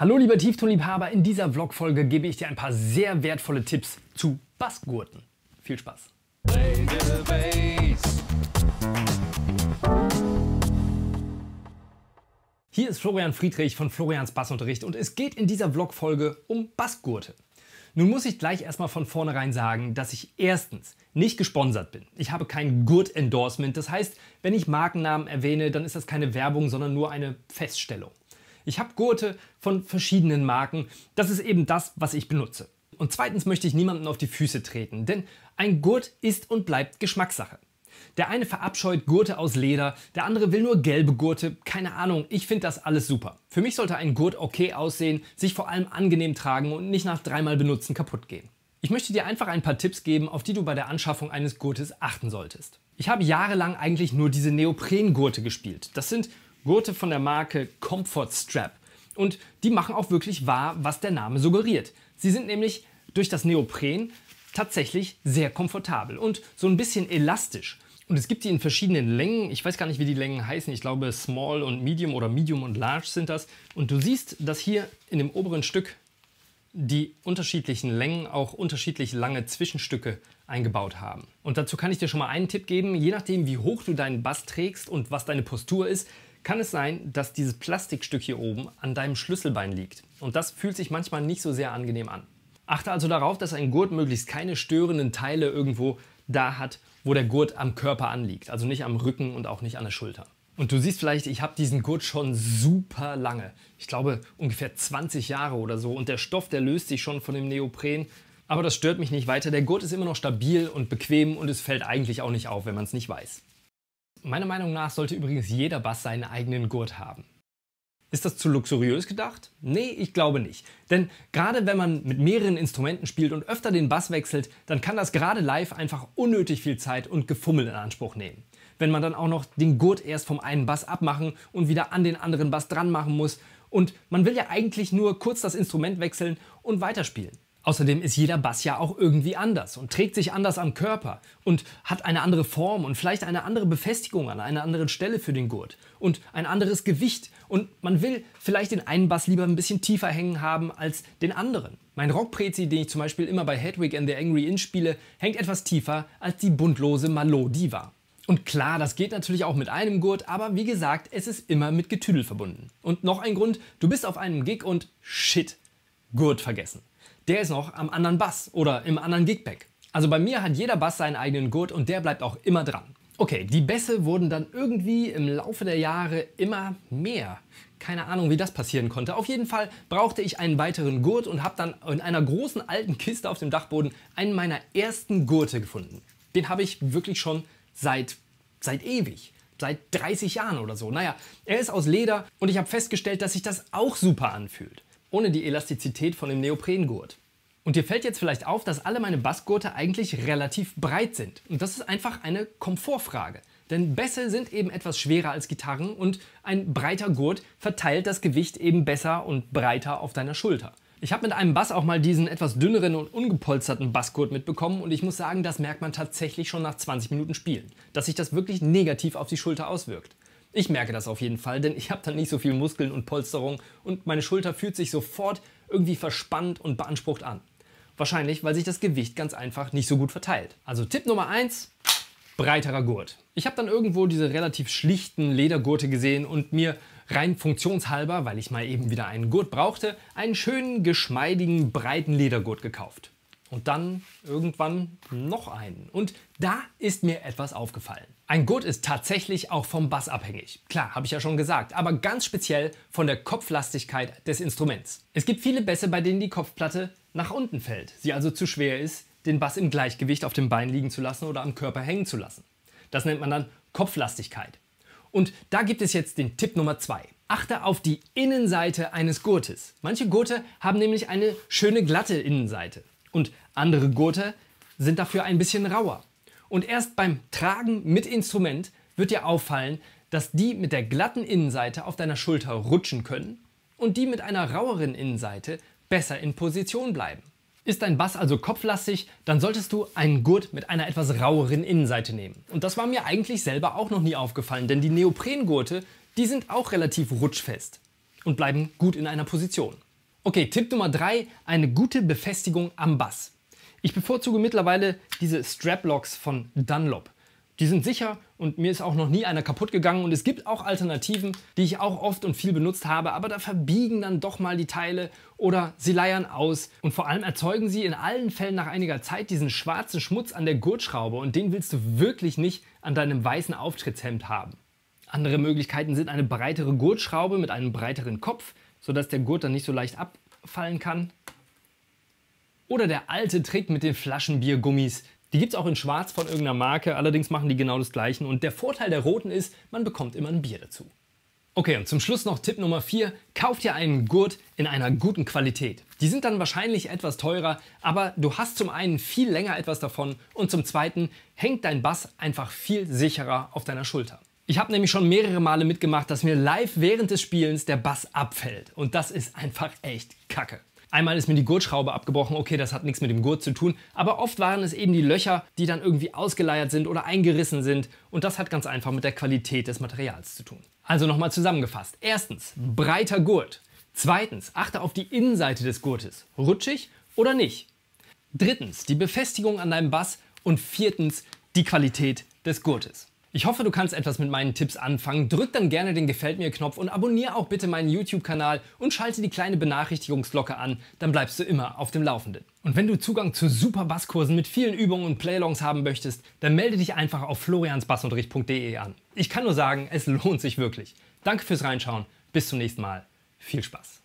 Hallo lieber Tieftonliebhaber, in dieser Vlog-Folge gebe ich dir ein paar sehr wertvolle Tipps zu Bassgurten. Viel Spaß! Hier ist Florian Friedrich von Florians Bassunterricht und es geht in dieser Vlog-Folge um Bassgurte. Nun muss ich gleich erstmal von vornherein sagen, dass ich erstens nicht gesponsert bin. Ich habe kein Gurt-Endorsement. Das heißt, wenn ich Markennamen erwähne, dann ist das keine Werbung, sondern nur eine Feststellung. Ich habe Gurte von verschiedenen Marken. Das ist eben das, was ich benutze. Und zweitens möchte ich niemanden auf die Füße treten, denn ein Gurt ist und bleibt Geschmackssache. Der eine verabscheut Gurte aus Leder, der andere will nur gelbe Gurte, keine Ahnung, ich finde das alles super. Für mich sollte ein Gurt okay aussehen, sich vor allem angenehm tragen und nicht nach dreimal benutzen kaputt gehen. Ich möchte dir einfach ein paar Tipps geben, auf die du bei der Anschaffung eines Gurtes achten solltest. Ich habe jahrelang eigentlich nur diese Neopren-Gurte gespielt. Das sind Gurte von der Marke Comfort Strap. Und die machen auch wirklich wahr, was der Name suggeriert. Sie sind nämlich durch das Neopren tatsächlich sehr komfortabel und so ein bisschen elastisch. Und es gibt die in verschiedenen Längen. Ich weiß gar nicht, wie die Längen heißen. Ich glaube, Small und Medium oder Medium und Large sind das. Und du siehst, dass hier in dem oberen Stück die unterschiedlichen Längen auch unterschiedlich lange Zwischenstücke eingebaut haben. Und dazu kann ich dir schon mal einen Tipp geben. Je nachdem, wie hoch du deinen Bass trägst und was deine Postur ist, kann es sein, dass dieses Plastikstück hier oben an deinem Schlüsselbein liegt. Und das fühlt sich manchmal nicht so sehr angenehm an. Achte also darauf, dass ein Gurt möglichst keine störenden Teile irgendwo da hat, wo der Gurt am Körper anliegt. Also nicht am Rücken und auch nicht an der Schulter. Und du siehst vielleicht, ich habe diesen Gurt schon super lange. Ich glaube ungefähr 20 Jahre oder so. Und der Stoff, der löst sich schon von dem Neopren. Aber das stört mich nicht weiter. Der Gurt ist immer noch stabil und bequem und es fällt eigentlich auch nicht auf, wenn man es nicht weiß. Meiner Meinung nach sollte übrigens jeder Bass seinen eigenen Gurt haben. Ist das zu luxuriös gedacht? Nee, ich glaube nicht. Denn gerade wenn man mit mehreren Instrumenten spielt und öfter den Bass wechselt, dann kann das gerade live einfach unnötig viel Zeit und Gefummel in Anspruch nehmen. Wenn man dann auch noch den Gurt erst vom einen Bass abmachen und wieder an den anderen Bass dran machen muss. Und man will ja eigentlich nur kurz das Instrument wechseln und weiterspielen. Außerdem ist jeder Bass ja auch irgendwie anders und trägt sich anders am Körper und hat eine andere Form und vielleicht eine andere Befestigung an einer anderen Stelle für den Gurt und ein anderes Gewicht und man will vielleicht den einen Bass lieber ein bisschen tiefer hängen haben als den anderen. Mein Rockprezi, den ich zum Beispiel immer bei Hedwig and the Angry Inn spiele, hängt etwas tiefer als die buntlose Malo Diva. Und klar, das geht natürlich auch mit einem Gurt, aber wie gesagt, es ist immer mit Getüdel verbunden. Und noch ein Grund, du bist auf einem Gig und shit, Gurt vergessen der ist noch am anderen Bass oder im anderen Gigpack. Also bei mir hat jeder Bass seinen eigenen Gurt und der bleibt auch immer dran. Okay, die Bässe wurden dann irgendwie im Laufe der Jahre immer mehr. Keine Ahnung, wie das passieren konnte. Auf jeden Fall brauchte ich einen weiteren Gurt und habe dann in einer großen alten Kiste auf dem Dachboden einen meiner ersten Gurte gefunden. Den habe ich wirklich schon seit, seit ewig seit 30 Jahren oder so. Naja, er ist aus Leder und ich habe festgestellt, dass sich das auch super anfühlt. Ohne die Elastizität von dem Neoprengurt. Und dir fällt jetzt vielleicht auf, dass alle meine Bassgurte eigentlich relativ breit sind. Und das ist einfach eine Komfortfrage. Denn Bässe sind eben etwas schwerer als Gitarren und ein breiter Gurt verteilt das Gewicht eben besser und breiter auf deiner Schulter. Ich habe mit einem Bass auch mal diesen etwas dünneren und ungepolsterten Bassgurt mitbekommen und ich muss sagen, das merkt man tatsächlich schon nach 20 Minuten Spielen, dass sich das wirklich negativ auf die Schulter auswirkt. Ich merke das auf jeden Fall, denn ich habe dann nicht so viel Muskeln und Polsterung und meine Schulter fühlt sich sofort irgendwie verspannt und beansprucht an. Wahrscheinlich, weil sich das Gewicht ganz einfach nicht so gut verteilt. Also Tipp Nummer 1, breiterer Gurt. Ich habe dann irgendwo diese relativ schlichten Ledergurte gesehen und mir rein funktionshalber, weil ich mal eben wieder einen Gurt brauchte, einen schönen, geschmeidigen, breiten Ledergurt gekauft. Und dann irgendwann noch einen. Und da ist mir etwas aufgefallen. Ein Gurt ist tatsächlich auch vom Bass abhängig. Klar, habe ich ja schon gesagt, aber ganz speziell von der Kopflastigkeit des Instruments. Es gibt viele Bässe, bei denen die Kopfplatte nach unten fällt, sie also zu schwer ist, den Bass im Gleichgewicht auf dem Bein liegen zu lassen oder am Körper hängen zu lassen. Das nennt man dann Kopflastigkeit. Und da gibt es jetzt den Tipp Nummer zwei: Achte auf die Innenseite eines Gurtes. Manche Gurte haben nämlich eine schöne glatte Innenseite und andere Gurte sind dafür ein bisschen rauer. Und erst beim Tragen mit Instrument wird dir auffallen, dass die mit der glatten Innenseite auf deiner Schulter rutschen können und die mit einer raueren Innenseite besser in Position bleiben. Ist dein Bass also kopflastig, dann solltest du einen Gurt mit einer etwas raueren Innenseite nehmen. Und das war mir eigentlich selber auch noch nie aufgefallen, denn die Neoprengurte, die sind auch relativ rutschfest und bleiben gut in einer Position. Okay, Tipp Nummer 3, eine gute Befestigung am Bass. Ich bevorzuge mittlerweile diese Strap-Locks von Dunlop. Die sind sicher und mir ist auch noch nie einer kaputt gegangen und es gibt auch Alternativen, die ich auch oft und viel benutzt habe, aber da verbiegen dann doch mal die Teile oder sie leiern aus und vor allem erzeugen sie in allen Fällen nach einiger Zeit diesen schwarzen Schmutz an der Gurtschraube und den willst du wirklich nicht an deinem weißen Auftrittshemd haben. Andere Möglichkeiten sind eine breitere Gurtschraube mit einem breiteren Kopf, sodass der Gurt dann nicht so leicht abfallen kann. Oder der alte Trick mit den Flaschenbiergummis. Die gibt es auch in schwarz von irgendeiner Marke, allerdings machen die genau das gleiche. Und der Vorteil der roten ist, man bekommt immer ein Bier dazu. Okay, und zum Schluss noch Tipp Nummer 4. Kauft dir einen Gurt in einer guten Qualität. Die sind dann wahrscheinlich etwas teurer, aber du hast zum einen viel länger etwas davon und zum zweiten hängt dein Bass einfach viel sicherer auf deiner Schulter. Ich habe nämlich schon mehrere Male mitgemacht, dass mir live während des Spielens der Bass abfällt. Und das ist einfach echt Kacke. Einmal ist mir die Gurtschraube abgebrochen, okay, das hat nichts mit dem Gurt zu tun, aber oft waren es eben die Löcher, die dann irgendwie ausgeleiert sind oder eingerissen sind und das hat ganz einfach mit der Qualität des Materials zu tun. Also nochmal zusammengefasst. Erstens, breiter Gurt. Zweitens, achte auf die Innenseite des Gurtes. Rutschig oder nicht? Drittens, die Befestigung an deinem Bass und viertens, die Qualität des Gurtes. Ich hoffe, du kannst etwas mit meinen Tipps anfangen. Drück dann gerne den Gefällt mir-Knopf und abonniere auch bitte meinen YouTube-Kanal und schalte die kleine Benachrichtigungsglocke an, dann bleibst du immer auf dem Laufenden. Und wenn du Zugang zu super Basskursen mit vielen Übungen und Playlongs haben möchtest, dann melde dich einfach auf floriansbassunterricht.de an. Ich kann nur sagen, es lohnt sich wirklich. Danke fürs Reinschauen, bis zum nächsten Mal. Viel Spaß.